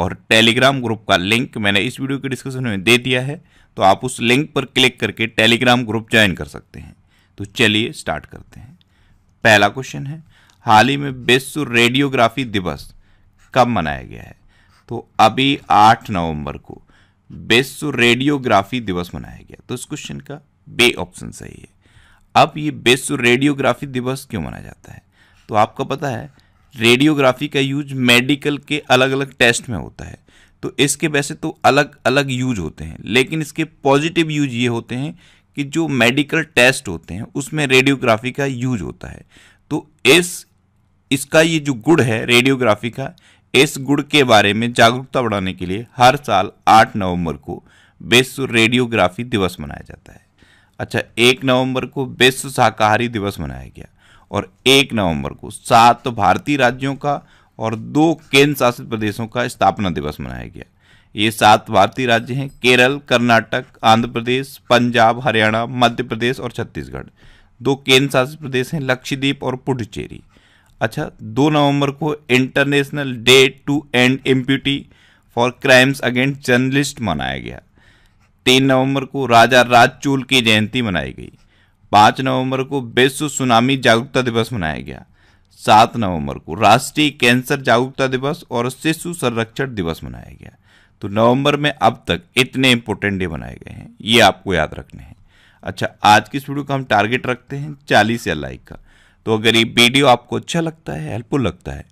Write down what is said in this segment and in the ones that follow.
और Telegram group का link मैंने इस वीडियो के डिस्क्रिप्शन में दे दिया है तो आप उस लिंक पर क्लिक करके टेलीग्राम ग्रुप ज्वाइन कर सकते हैं तो चलिए स्टार्ट करते हैं पहला क्वेश्चन है हाल ही में विश्व रेडियोग्राफी दिवस कब मनाया गया है तो अभी आठ नवंबर को विश्व रेडियोग्राफी दिवस मनाया गया तो इस क्वेश्चन का बे ऑप्शन सही है अब ये विश्व रेडियोग्राफी दिवस क्यों मनाया जाता है तो आपको पता है रेडियोग्राफी का यूज मेडिकल के अलग अलग टेस्ट में होता है तो इसके वैसे तो अलग अलग यूज होते हैं लेकिन इसके पॉजिटिव यूज ये होते हैं कि जो मेडिकल टेस्ट होते हैं उसमें रेडियोग्राफी का यूज होता है तो इस इसका ये जो गुड़ है रेडियोग्राफी का इस गुड़ के बारे में जागरूकता बढ़ाने के लिए हर साल 8 नवंबर को विश्व रेडियोग्राफी दिवस मनाया जाता है अच्छा एक नवंबर को विश्व शाकाहारी दिवस मनाया गया और एक नवंबर को सात भारतीय राज्यों का और दो केंद्र शासित प्रदेशों का स्थापना दिवस मनाया गया ये सात भारतीय राज्य हैं केरल कर्नाटक आंध्र प्रदेश पंजाब हरियाणा मध्य प्रदेश और छत्तीसगढ़ दो केंद्र शासित प्रदेश हैं लक्षद्वीप और पुडुचेरी अच्छा दो नवंबर को international day to end impunity for crimes against journalist मनाया गया तीन नवंबर को राजा राजचूल की जयंती मनाई गई पाँच नवंबर को विश्व सुनामी जागरूकता दिवस मनाया गया सात नवंबर को राष्ट्रीय कैंसर जागरूकता दिवस और शिशु संरक्षण दिवस मनाया गया तो नवंबर में अब तक इतने इंपॉर्टेंट डे बनाए गए हैं ये आपको याद रखने हैं अच्छा आज की इस वीडियो का हम टारगेट रखते हैं चालीस या लाइक का तो अगर ये वीडियो आपको अच्छा लगता है हेल्पफुल लगता है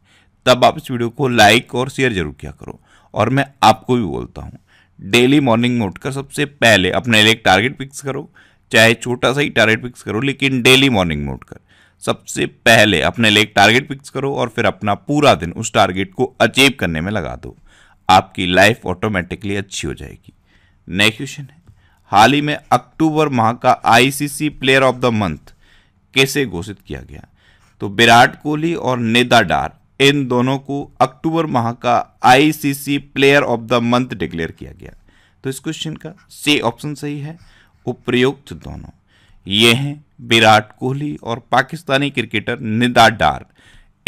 तब आप इस वीडियो को लाइक और शेयर जरूर किया करो और मैं आपको भी बोलता हूँ डेली मॉर्निंग में उठकर सबसे पहले अपने लिए एक टारगेट फिक्स करो चाहे छोटा सा ही टारगेट फिक्स करो लेकिन डेली मॉर्निंग मोड कर सबसे पहले अपने लिए टारगेट फिक्स करो और फिर अपना पूरा दिन उस टारगेट को अचीव करने में लगा दो आपकी लाइफ ऑटोमेटिकली अच्छी हो जाएगी नेक्स्ट क्वेश्चन है हाल ही में अक्टूबर माह का ICC player of the month कैसे घोषित किया गया तो विराट कोहली और नेदा डार इन दोनों को अक्टूबर माह का ICC player of the month declare किया गया तो इस क्वेश्चन का सी ऑप्शन सही है उपयुक्त दोनों ये हैं विराट कोहली और पाकिस्तानी क्रिकेटर निदा डार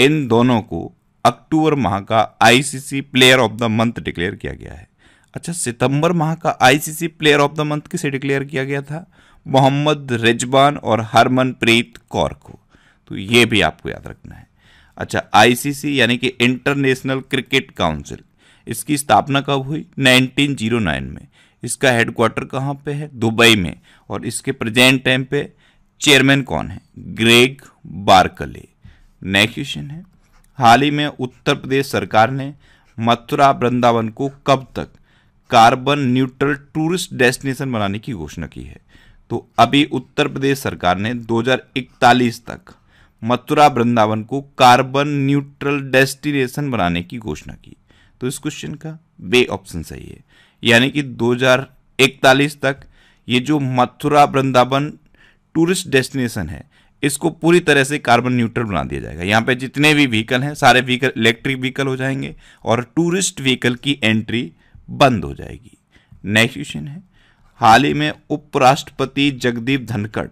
इन दोनों को अक्टूबर माह का ICC player of the month declare किया गया है अच्छा सितंबर माह का ICC player of the month किसे डिक्लेयर किया गया था मोहम्मद रिजवान और हरमनप्रीत कौर को तो ये भी आपको याद रखना है अच्छा आईसीसी यानी कि इंटरनेशनल क्रिकेट काउंसिल इसकी स्थापना कब हुई 1909 में इसका हेडक्वार्टर कहाँ पे है दुबई में और इसके प्रेजेंट टाइम पे चेयरमैन कौन है ग्रेग बारकले नेक्स्ट क्वेश्चन है हाल ही में उत्तर प्रदेश सरकार ने मथुरा वृंदावन को कब तक कार्बन न्यूट्रल टूरिस्ट डेस्टिनेशन बनाने की घोषणा की है तो अभी उत्तर प्रदेश सरकार ने 2041 तक मथुरा वृंदावन को कार्बन न्यूट्रल डेस्टिनेशन बनाने की घोषणा की तो इस क्वेश्चन का बे ऑप्शन सही है यानी कि 2041 तक ये जो मथुरा वृंदावन टूरिस्ट डेस्टिनेशन है इसको पूरी तरह से कार्बन न्यूट्रल बना दिया जाएगा यहाँ पे जितने भी व्हीकल हैं सारे व्हीकल इलेक्ट्रिक व्हीकल हो जाएंगे और टूरिस्ट व्हीकल की एंट्री बंद हो जाएगी नेक्स्ट क्वेश्चन है हाल ही में उपराष्ट्रपति जगदीप धनखड़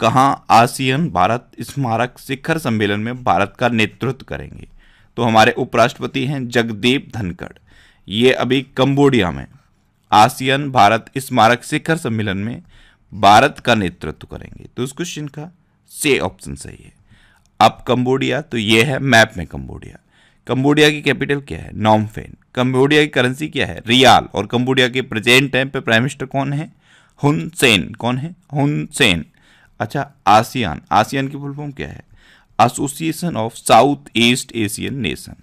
कहाँ आसियन भारत स्मारक शिखर सम्मेलन में भारत का नेतृत्व करेंगे तो हमारे उपराष्ट्रपति हैं जगदीप धनखड़ ये अभी कंबोडिया में आसियन भारत स्मारक शिखर सम्मेलन में भारत का नेतृत्व करेंगे तो उस क्वेश्चन का से ऑप्शन सही है अब कंबोडिया तो ये है मैप में कंबोडिया कंबोडिया की कैपिटल क्या है नॉमफेन कंबोडिया की करेंसी क्या है रियाल और कंबोडिया के प्रेजेंट टाइम पे प्राइम मिनिस्टर कौन है सेन कौन है सेन अच्छा आसियान आसियान की फुल फॉर्म क्या है association of South East Asian nation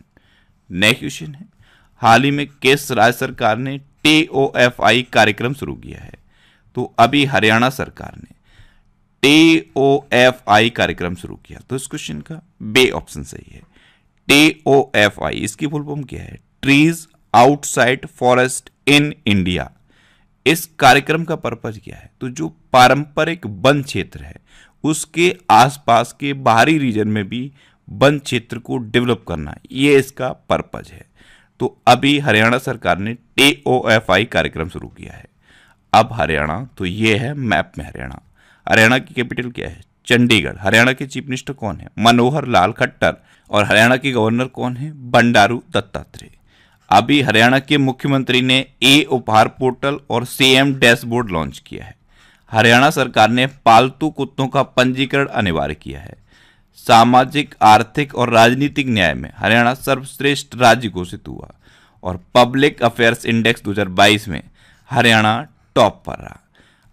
next question है हाल ही में किस राज्य सरकार ने टीओएफआई कार्यक्रम शुरू किया है तो अभी हरियाणा सरकार ने टीओएफआई कार्यक्रम शुरू किया तो इस क्वेश्चन का बे ऑप्शन सही है टीओएफआई इसकी फुल फॉर्म क्या है trees outside forest in India इस कार्यक्रम का पर्पज क्या है तो जो पारंपरिक वन क्षेत्र है उसके आसपास के बाहरी रीजन में भी वन क्षेत्र को डेवलप करना ये इसका पर्पज है तो अभी हरियाणा सरकार ने टी कार्यक्रम शुरू किया है अब हरियाणा तो ये है मैप में हरियाणा हरियाणा की कैपिटल क्या है चंडीगढ़ हरियाणा के चीफ मिनिस्टर कौन है मनोहर लाल खट्टर और हरियाणा के गवर्नर कौन है बंडारू दत्तात्रेय अभी हरियाणा के मुख्यमंत्री ने ए उपहार पोर्टल और सीएम डैशबोर्ड लॉन्च किया है हरियाणा सरकार ने पालतू कुत्तों का पंजीकरण अनिवार्य किया है सामाजिक आर्थिक और राजनीतिक न्याय में हरियाणा सर्वश्रेष्ठ राज्य घोषित हुआ और पब्लिक अफेयर्स इंडेक्स 2022 में हरियाणा टॉप पर रहा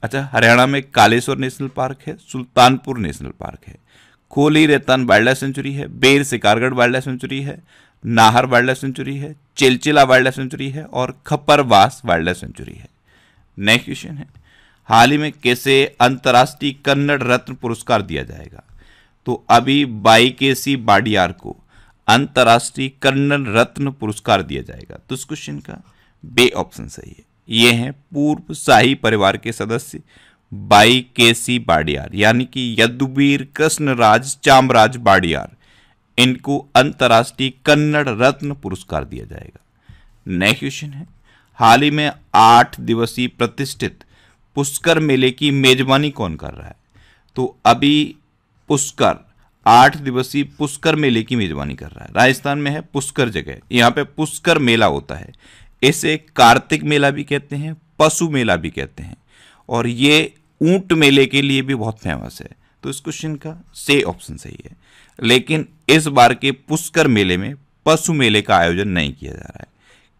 अच्छा हरियाणा में कालेश्वर नेशनल पार्क है सुल्तानपुर नेशनल पार्क है Khol Raitan wild life sanctuary है बेर सिकारगढ़ वाइल्ड लाइफ सेंचुरी है नाहर वाइल्ड लाइफ सेंचुरी है चिलचिला वाइल्ड लाइफ सेंचुरी है और खप्परवास वाइल्ड लाइफ सेंचुरी है नेक्स्ट क्वेश्चन है हाल ही में कैसे अंतर्राष्ट्रीय कन्नड़ रत्न पुरस्कार दिया जाएगा तो अभी बाईकेसी बाडियार को अंतर्राष्ट्रीय कर्नल रत्न पुरस्कार दिया जाएगा तो इस क्वेश्चन का बे ऑप्शन सही है ये हैं पूर्व शाही परिवार के सदस्य बाई केसी बाडियार यानी कि यदुवीर कृष्णराज चामराज बाडियार इनको अंतर्राष्ट्रीय कन्नड़ रत्न पुरस्कार दिया जाएगा नेक्स्ट क्वेश्चन है हाल ही में आठ दिवसीय प्रतिष्ठित पुष्कर मेले की मेजबानी कौन कर रहा है तो अभी पुष्कर आठ दिवसीय पुष्कर मेले की मेजबानी कर रहा है राजस्थान में है पुष्कर जगह यहाँ पे पुष्कर मेला होता है इसे कार्तिक मेला भी कहते हैं पशु मेला भी कहते हैं और ये ऊंट मेले के लिए भी बहुत फेमस है तो इस क्वेश्चन का से ऑप्शन सही है लेकिन इस बार के पुष्कर मेले में पशु मेले का आयोजन नहीं किया जा रहा है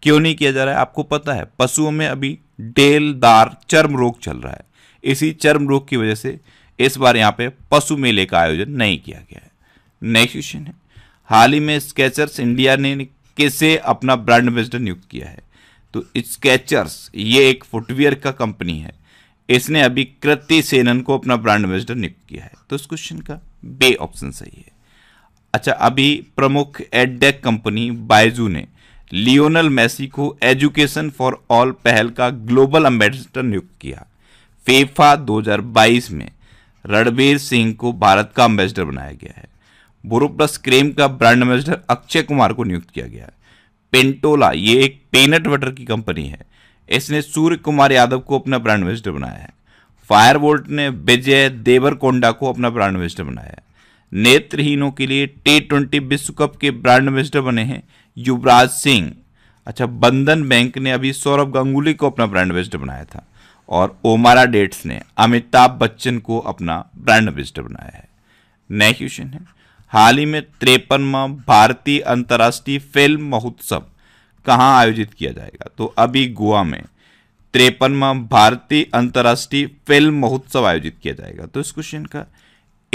क्यों नहीं किया जा रहा है आपको पता है पशुओं में अभी डेलदार चर्म रोग चल रहा है इसी चर्म रोग की वजह से इस बार यहाँ पे पशु मेले का आयोजन नहीं किया गया है नेक्स्ट क्वेश्चन है हाल ही में स्केचर्स इंडिया ने किसे अपना ब्रांड एम्बेसडर नियुक्त किया है तो स्केचर्स ये एक फुटवेयर का कंपनी है इसने अभी कृति सेनन को अपना ब्रांड एम्बेसडर नियुक्त किया है तो इस क्वेश्चन का बे ऑप्शन सही है अच्छा अभी प्रमुख एडेक कंपनी बायजू ने लियोनल मेसी को एजुकेशन फॉर ऑल पहल का ग्लोबल एम्बेसडर नियुक्त किया फेफा 2022 में रणबीर सिंह को भारत का अम्बेसडर बनाया गया है बोरो प्लस क्रीम का ब्रांड एम्बेसडर अक्षय कुमार को नियुक्त किया गया है पेंटोला ये एक पेनट वटर की कंपनी है इसने सूर्य कुमार यादव को अपना ब्रांड एम्बेसडर बनाया है फायरवोल्ट ने विजय देवरकोंडा को अपना ब्रांड एम्बेसडर बनाया है नेत्रहीनों के लिए टी ट्वेंटी विश्व कप के ब्रांड एम्बेसडर बने हैं युवराज सिंह अच्छा बंधन बैंक ने अभी सौरभ गांगुली को अपना ब्रांड एम्बेसडर बनाया था और ओमारा डेट्स ने अमिताभ बच्चन को अपना ब्रांड एम्बेसडर बनाया है नए क्वेश्चन है हाल ही में त्रेपनवा भारतीय अंतर्राष्ट्रीय फिल्म महोत्सव कहाँ आयोजित किया जाएगा तो अभी गोवा में त्रेपनवा भारतीय अंतर्राष्ट्रीय फिल्म महोत्सव आयोजित किया जाएगा तो इस क्वेश्चन का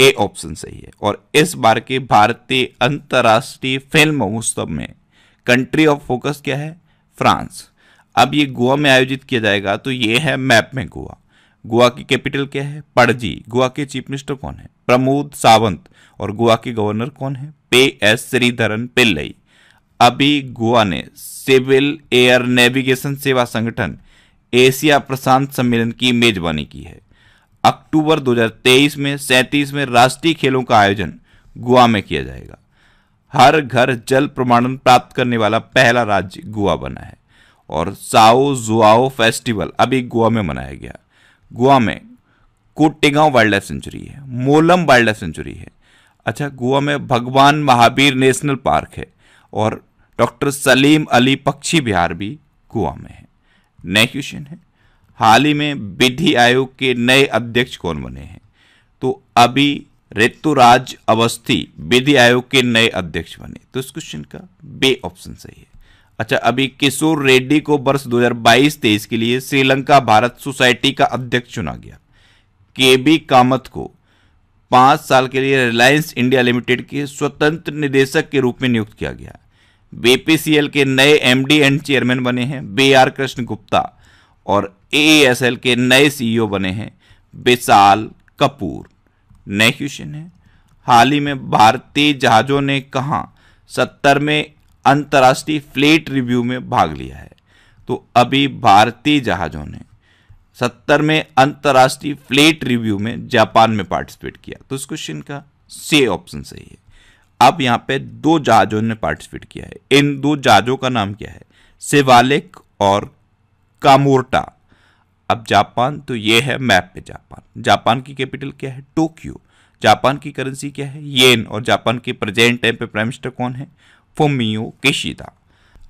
ए ऑप्शन सही है और इस बार के भारतीय अंतर्राष्ट्रीय फिल्म महोत्सव में कंट्री ऑफ फोकस क्या है फ्रांस अब ये गोवा में आयोजित किया जाएगा तो ये है मैप में गोवा गोवा की कैपिटल क्या है पड़जी गोवा के चीफ मिनिस्टर कौन है प्रमोद सावंत और गोवा के गवर्नर कौन है पे एस श्रीधरन पिल्लई अभी गोवा ने सिविल एयर नेविगेशन सेवा संगठन एशिया प्रशांत सम्मेलन की मेजबानी की है अक्टूबर 2023 में सैंतीस में राष्ट्रीय खेलों का आयोजन गोवा में किया जाएगा हर घर जल प्रमाणन प्राप्त करने वाला पहला राज्य गोवा बना है और साओ जुआओ फेस्टिवल अभी गोवा में मनाया गया गोवा में कोटेगांव वाइल्ड लाइफ सेंचुरी है मोलम वाइल्ड लाइफ सेंचुरी है अच्छा गोवा में भगवान महावीर नेशनल पार्क है और डॉक्टर सलीम अली पक्षी बिहार भी गोवा में है नेक्स्ट क्वेश्चन है हाल ही में विधि आयोग के नए अध्यक्ष कौन बने हैं तो अभी ऋतुराज अवस्थी विधि आयोग के नए अध्यक्ष बने तो इस क्वेश्चन का बे ऑप्शन सही है अच्छा अभी किशोर रेड्डी को वर्ष 2022 हजार के लिए श्रीलंका भारत सोसाइटी का अध्यक्ष चुना गया के बी कामत को पाँच साल के लिए रिलायंस इंडिया लिमिटेड के स्वतंत्र निदेशक के रूप में नियुक्त किया गया बीपीसीएल के नए एमडी एंड चेयरमैन बने हैं बी आर कृष्ण गुप्ता और एएसएल के नए सीईओ बने हैं विशाल कपूर नए क्वेश्चन है हाल ही में भारतीय जहाज़ों ने कहा सत्तरवें अंतर्राष्ट्रीय फ्लेट रिव्यू में भाग लिया है तो अभी भारतीय जहाज़ों ने सत्तर में अंतर्राष्ट्रीय फ्लेट रिव्यू में जापान में पार्टिसिपेट किया तो इस क्वेश्चन का से ऑप्शन सही है अब यहाँ पे दो जहाज़ों ने पार्टिसिपेट किया है इन दो जहाज़ों का नाम क्या है सेवालिक और कामोर्टा अब जापान तो ये है मैप पे जापान जापान की कैपिटल क्या है टोक्यो जापान की करेंसी क्या है येन और जापान के प्रेजेंट टाइम पे प्राइम मिनिस्टर कौन है फोमियो केशिदा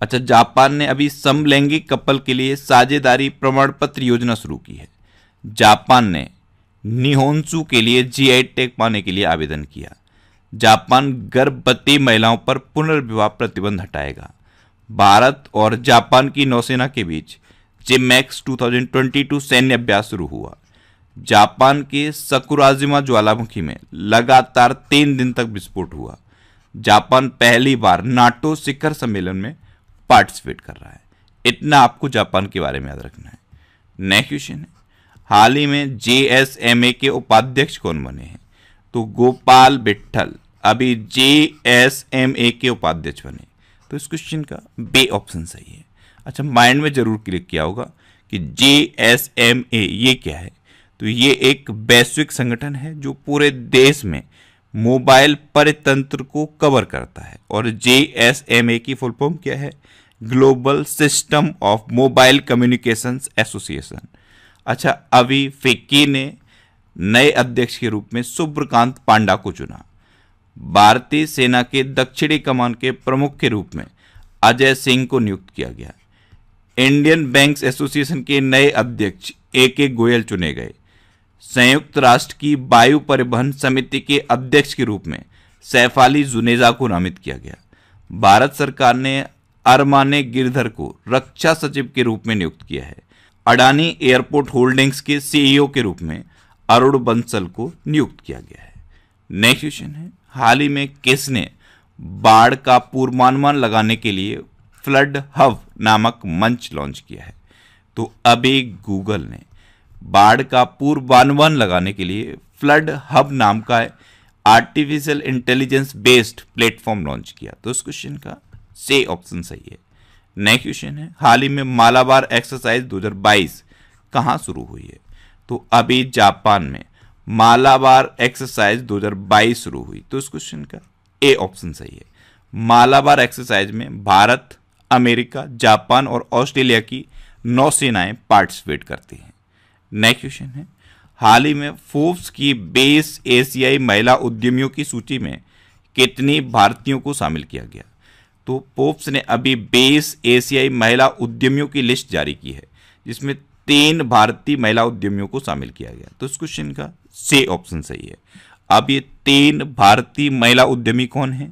अच्छा जापान ने अभी समलैंगिक कपल के लिए साझेदारी प्रमाण पत्र योजना शुरू की है जापान ने निहोन्सू के लिए जीआई टैग पाने के लिए आवेदन किया जापान गर्भवती महिलाओं पर पुनर्विवाह प्रतिबंध हटाएगा भारत और जापान की नौसेना के बीच जेमैक्स 2022 सैन्य अभ्यास शुरू हुआ जापान के सकुराजिमा ज्वालामुखी में लगातार तीन दिन तक विस्फोट हुआ जापान पहली बार नाटो शिखर सम्मेलन में पार्टिसिपेट कर रहा है इतना आपको जापान के बारे में याद रखना है नेक्स्ट क्वेश्चन है हाल ही में जे के उपाध्यक्ष कौन बने हैं तो गोपाल बिट्ठल अभी जे के उपाध्यक्ष बने तो इस क्वेश्चन का बे ऑप्शन सही है अच्छा माइंड में जरूर क्लिक किया होगा कि जे ये क्या है तो ये एक वैश्विक संगठन है जो पूरे देश में मोबाइल परितंत्र को कवर करता है और जे एस एम ए की फुल फॉर्म क्या है global system of mobile communications association अच्छा अभी फिक्की ने नए अध्यक्ष के रूप में सुब्रकांत पांडा को चुना भारतीय सेना के दक्षिणी कमान के प्रमुख के रूप में अजय सिंह को नियुक्त किया गया इंडियन बैंक्स एसोसिएशन के नए अध्यक्ष ए के गोयल चुने गए संयुक्त राष्ट्र की वायु परिवहन समिति के अध्यक्ष के रूप में सैफ अली जुनेजा को नामित किया गया भारत सरकार ने अरमाने गिरधर को रक्षा सचिव के रूप में नियुक्त किया है अडानी एयरपोर्ट होल्डिंग्स के सीईओ के रूप में अरुण बंसल को नियुक्त किया गया है नेक्स्ट क्वेश्चन है हाल ही में किसने बाढ़ का पूर्वानुमान लगाने के लिए फ्लड हब नामक मंच लॉन्च किया है तो अभी गूगल ने बाढ़ का पूर्वानुमान लगाने के लिए फ्लड हब नाम का artificial intelligence based platform launch किया तो इस क्वेश्चन का से ऑप्शन सही है नेक्स्ट क्वेश्चन है हाल ही में मालाबार एक्सरसाइज 2022 कहाँ शुरू हुई है तो अभी जापान में मालाबार एक्सरसाइज 2022 शुरू हुई तो इस क्वेश्चन का ए ऑप्शन सही है मालाबार एक्सरसाइज में भारत अमेरिका जापान और ऑस्ट्रेलिया की नौसेनाएं पार्टिसिपेट करती हैं नेक्स्ट क्वेश्चन है हाल ही में फोर्ब्स की बेस एशियाई महिला उद्यमियों की सूची में कितनी भारतीयों को शामिल किया गया तो फोर्ब्स ने अभी बेस एशियाई महिला उद्यमियों की लिस्ट जारी की है जिसमें तीन भारतीय महिला उद्यमियों को शामिल किया गया तो इस क्वेश्चन का से ऑप्शन सही है अब ये तीन भारतीय महिला उद्यमी कौन है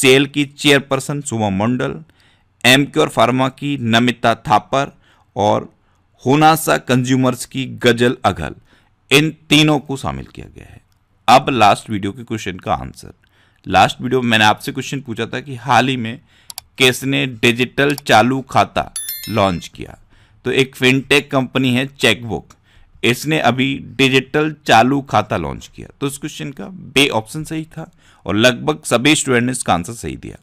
सेल की चेयरपर्सन सुमा मंडल एम फार्मा की नमिता थापर और सा कंज्यूमर्स की गजल अगल इन तीनों को शामिल किया गया है अब लास्ट वीडियो के क्वेश्चन का आंसर लास्ट वीडियो में मैंने आपसे क्वेश्चन पूछा था कि हाल ही में किसने डिजिटल चालू खाता लॉन्च किया तो एक फिनटेक कंपनी है चेकबुक इसने अभी डिजिटल चालू खाता लॉन्च किया तो इस क्वेश्चन का बे ऑप्शन सही था और लगभग सभी स्टूडेंट ने इसका आंसर सही दिया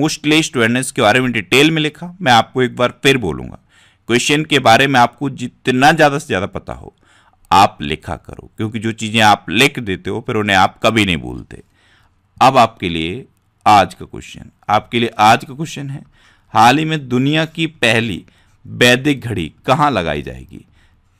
मोस्टली स्टूडेंट ने इसके बारे में डिटेल में लिखा मैं आपको एक बार फिर बोलूंगा क्वेश्चन के बारे में आपको जितना ज़्यादा से ज़्यादा पता हो आप लिखा करो क्योंकि जो चीज़ें आप लिख देते हो फिर उन्हें आप कभी नहीं भूलते अब आपके लिए आज का क्वेश्चन आपके लिए आज का क्वेश्चन है हाल ही में दुनिया की पहली वैदिक घड़ी कहाँ लगाई जाएगी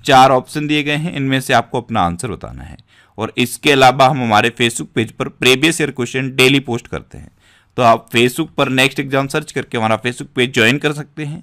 चार ऑप्शन दिए गए हैं इनमें से आपको अपना आंसर बताना है और इसके अलावा हम हमारे फेसबुक पेज पर previous year question daily post करते हैं तो आप फेसबुक पर नेक्स्ट एग्जाम सर्च करके हमारा फेसबुक पेज ज्वाइन कर सकते हैं